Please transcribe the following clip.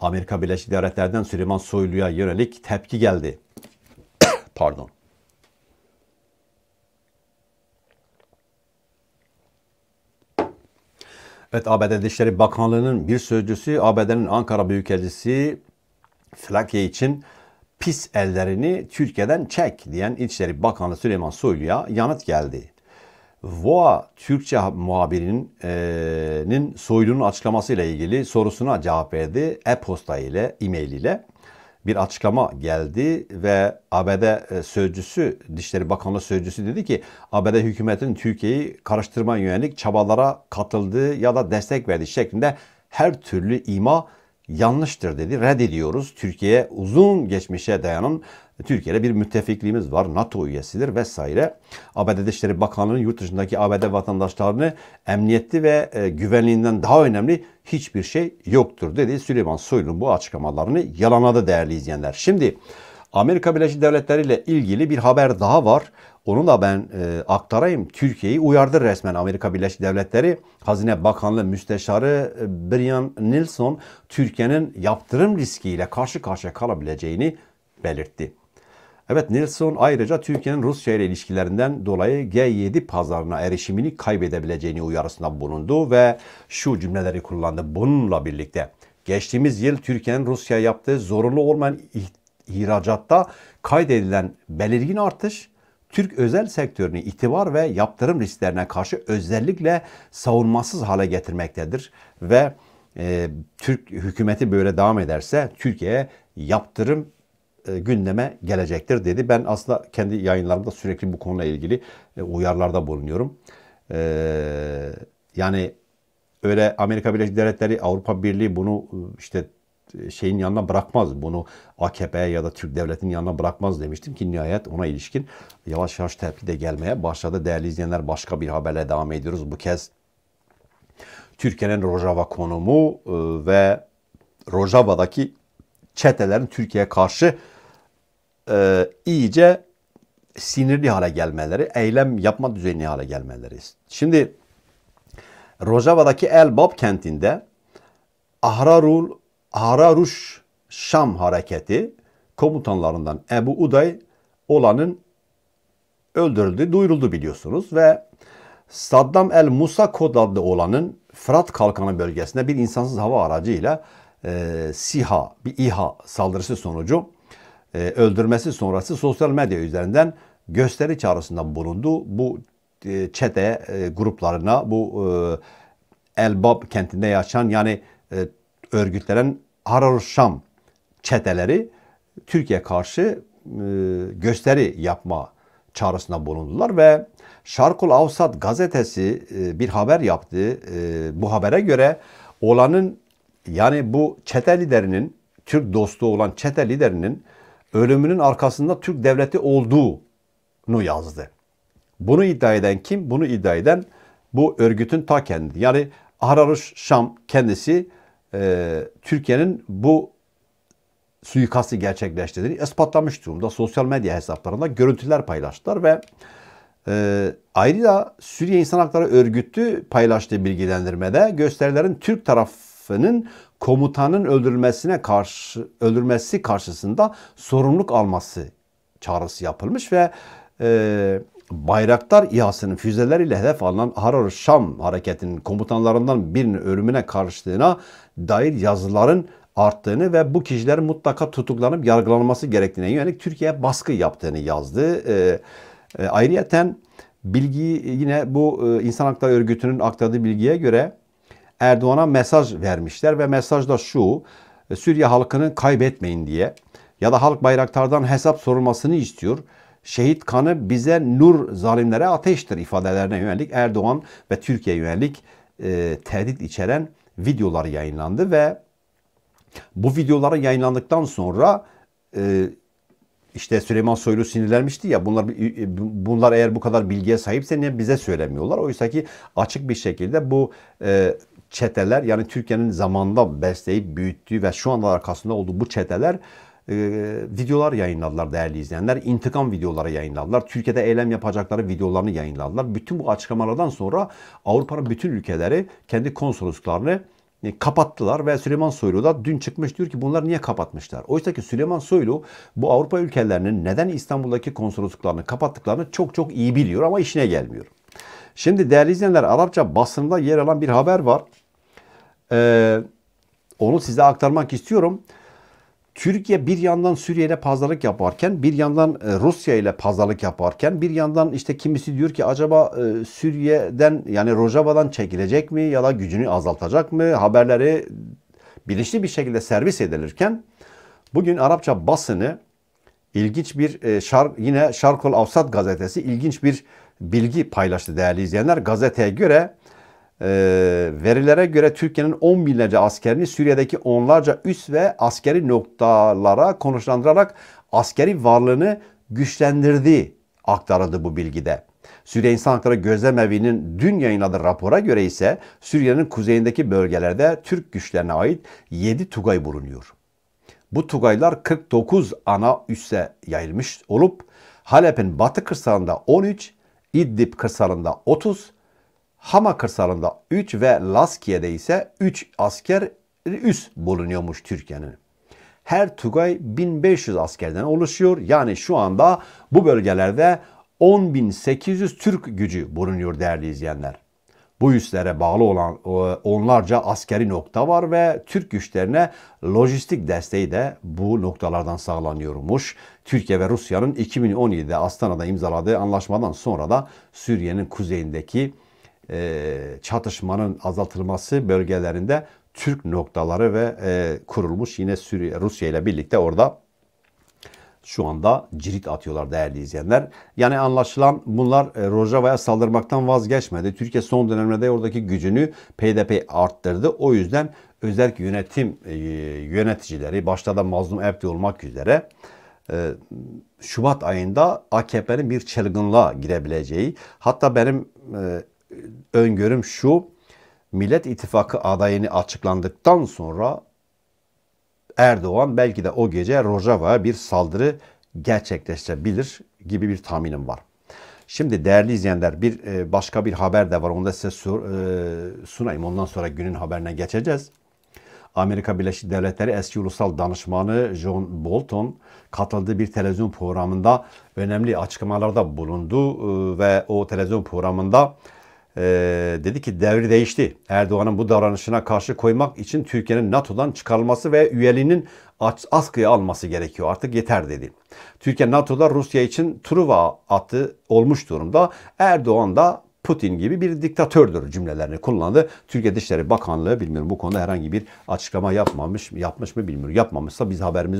Amerika Birleşik Devletleri'nden Süleyman Soylu'ya yönelik tepki geldi. Pardon. Evet ABD Dışişleri Bakanlığı'nın bir sözcüsü ABD'nin Ankara Büyükelçisi Flake için pis ellerini Türkiye'den çek diyen İçişleri Bakanı Süleyman Soylu'ya yanıt geldi. VOA Türkçe muhabirinin e, soylunun açıklamasıyla ilgili sorusuna cevap verdi. E-posta ile, e-mail ile bir açıklama geldi ve ABD sözcüsü, Dişleri Bakanlığı sözcüsü dedi ki ABD hükümetinin Türkiye'yi karıştırma yönelik çabalara katıldığı ya da destek verdiği şeklinde her türlü ima yanlıştır dedi. Reddediyoruz. Türkiye uzun geçmişe dayanın, Türkiye'de bir müttefikliğimiz var. NATO üyesidir vesaire. ABD Dışişleri Bakanlığı'nın yurt dışındaki ABD vatandaşlarını emniyetli ve e, güvenliğinden daha önemli hiçbir şey yoktur dedi. Süleyman Soylu'nun bu açıklamalarını yalanladı değerli izleyenler. Şimdi Amerika Birleşik Devletleri ile ilgili bir haber daha var. Onu da ben e, aktarayım. Türkiye'yi uyardı resmen Amerika Birleşik Devletleri. Hazine Bakanlığı Müsteşarı e, Brian Nilsson Türkiye'nin yaptırım riskiyle karşı karşıya kalabileceğini belirtti. Evet Nilsson ayrıca Türkiye'nin Rusya ile ilişkilerinden dolayı G7 pazarına erişimini kaybedebileceğini uyarısında bulundu ve şu cümleleri kullandı bununla birlikte. Geçtiğimiz yıl Türkiye'nin Rusya yaptığı zorunlu olmayan ihracatta kaydedilen belirgin artış Türk özel sektörünü itibar ve yaptırım risklerine karşı özellikle savunmasız hale getirmektedir ve e, Türk hükümeti böyle devam ederse Türkiye'ye yaptırım e, gündeme gelecektir dedi. Ben aslında kendi yayınlarımda sürekli bu konuyla ilgili e, uyarlarda bulunuyorum. E, yani öyle Amerika Birleşik Devletleri, Avrupa Birliği bunu e, işte şeyin yanına bırakmaz. Bunu AKP ya da Türk devletinin yanına bırakmaz demiştim ki nihayet ona ilişkin yavaş yavaş tepki de gelmeye başladı. Değerli izleyenler başka bir haberle devam ediyoruz. Bu kez Türkiye'nin Rojava konumu e, ve Rojava'daki çetelerin Türkiye'ye karşı e, iyice sinirli hale gelmeleri, eylem yapma düzeni hale gelmeleri. Şimdi Rojava'daki Elbab kentinde Ahrarul Hararuş Şam hareketi komutanlarından Ebu Uday olanın öldürüldü, duyuruldu biliyorsunuz ve Saddam el Musa kod adlı olanın Fırat Kalkanı bölgesinde bir insansız hava aracıyla e, SİHA, bir İHA saldırısı sonucu e, öldürmesi sonrası sosyal medya üzerinden gösteri çağrısında bulundu. Bu e, çete e, gruplarına, bu e, Elbab kentinde yaşayan yani e, örgütlenen Araruşam çeteleri Türkiye karşı e, gösteri yapma çağrısında bulundular ve Şarkul Avsat gazetesi e, bir haber yaptı. E, bu habere göre olanın yani bu çete liderinin Türk dostu olan çete liderinin ölümünün arkasında Türk devleti olduğunu yazdı. Bunu iddia eden kim? Bunu iddia eden bu örgütün ta kendi. Yani Araruş Şam kendisi e, Türkiye'nin bu suikastı gerçekleştirdiğini ispatlamış durumda. Sosyal medya hesaplarında görüntüler paylaştılar ve e, ayrıca Suriye İnsan Hakları Örgütü paylaştığı bilgilendirmede gösterilerin Türk tarafının komutanın öldürülmesine karşı öldürmesi karşısında sorumluluk alması çağrısı yapılmış ve e, Bayraktar İHA'sının füzeleriyle hedef alınan Harar Şam hareketinin komutanlarından birinin ölümüne karıştığına dair yazıların arttığını ve bu kişilerin mutlaka tutuklanıp yargılanması gerektiğine yönelik Türkiye'ye baskı yaptığını yazdı. E, e, ayrıyeten bilgi yine bu e, İnsan Hakları Örgütü'nün aktardığı bilgiye göre Erdoğan'a mesaj vermişler ve mesaj da şu. Suriye halkını kaybetmeyin diye ya da halk bayraktardan hesap sorulmasını istiyor şehit kanı bize nur zalimlere ateştir ifadelerine yönelik Erdoğan ve Türkiye yönelik e, tehdit içeren videolar yayınlandı ve bu videoları yayınlandıktan sonra e, işte Süleyman Soylu sinirlenmişti ya bunlar e, bunlar eğer bu kadar bilgiye sahipse niye bize söylemiyorlar? Oysa ki açık bir şekilde bu e, çeteler yani Türkiye'nin zamanda besleyip büyüttüğü ve şu anda arkasında olduğu bu çeteler e, videolar yayınladılar değerli izleyenler. İntikam videoları yayınladılar. Türkiye'de eylem yapacakları videolarını yayınladılar. Bütün bu açıklamalardan sonra Avrupa'nın bütün ülkeleri kendi konsolosluklarını e, kapattılar ve Süleyman Soylu da dün çıkmış diyor ki bunlar niye kapatmışlar? Oysa ki Süleyman Soylu bu Avrupa ülkelerinin neden İstanbul'daki konsolosluklarını kapattıklarını çok çok iyi biliyor ama işine gelmiyor. Şimdi değerli izleyenler Arapça basında yer alan bir haber var. Ee, onu size aktarmak istiyorum. Türkiye bir yandan Suriye ile pazarlık yaparken bir yandan e, Rusya ile pazarlık yaparken bir yandan işte kimisi diyor ki acaba e, Suriye'den yani Rojava'dan çekilecek mi ya da gücünü azaltacak mı haberleri bilinçli bir şekilde servis edilirken bugün Arapça basını ilginç bir e, şar, yine Şarkol Avsat gazetesi ilginç bir bilgi paylaştı değerli izleyenler. Gazeteye göre e, verilere göre Türkiye'nin 10 binlerce askerini Suriye'deki onlarca üs ve askeri noktalara konuşlandırarak askeri varlığını güçlendirdi aktarıldı bu bilgide. Suriye İnsan Hakları Gözlem dün yayınladığı rapora göre ise Suriye'nin kuzeyindeki bölgelerde Türk güçlerine ait 7 Tugay bulunuyor. Bu Tugaylar 49 ana üsse yayılmış olup Halep'in batı kırsalında 13, İdlib kırsalında 30, Hama kırsalında 3 ve Laskiye'de ise 3 asker üs bulunuyormuş Türkiye'nin. Her Tugay 1500 askerden oluşuyor. Yani şu anda bu bölgelerde 10.800 Türk gücü bulunuyor değerli izleyenler. Bu üslere bağlı olan e, onlarca askeri nokta var ve Türk güçlerine lojistik desteği de bu noktalardan sağlanıyormuş. Türkiye ve Rusya'nın 2017'de Astana'da imzaladığı anlaşmadan sonra da Suriye'nin kuzeyindeki e, çatışmanın azaltılması bölgelerinde Türk noktaları ve e, kurulmuş yine Suriye, Rusya ile birlikte orada şu anda cirit atıyorlar değerli izleyenler. Yani anlaşılan bunlar e, Rojava'ya saldırmaktan vazgeçmedi. Türkiye son dönemlerde oradaki gücünü PDP arttırdı. O yüzden özellikle yönetim e, yöneticileri başta da Mazlum Ebdi olmak üzere e, Şubat ayında AKP'nin bir çılgınlığa girebileceği hatta benim e, öngörüm şu. Millet İttifakı adayını açıklandıktan sonra Erdoğan belki de o gece Rojava'ya bir saldırı gerçekleştirebilir gibi bir tahminim var. Şimdi değerli izleyenler bir e, başka bir haber de var. Onu da size e, sunayım. Ondan sonra günün haberine geçeceğiz. Amerika Birleşik Devletleri eski ulusal danışmanı John Bolton katıldığı bir televizyon programında önemli açıklamalarda bulundu e, ve o televizyon programında e, dedi ki devri değişti. Erdoğan'ın bu davranışına karşı koymak için Türkiye'nin NATO'dan çıkarılması ve üyeliğinin askıya alması gerekiyor. Artık yeter dedi. Türkiye NATO'da Rusya için Truva atı olmuş durumda. Erdoğan da Putin gibi bir diktatördür cümlelerini kullandı. Türkiye Dışişleri Bakanlığı bilmiyorum bu konuda herhangi bir açıklama yapmamış yapmış mı bilmiyorum. Yapmamışsa biz haberimiz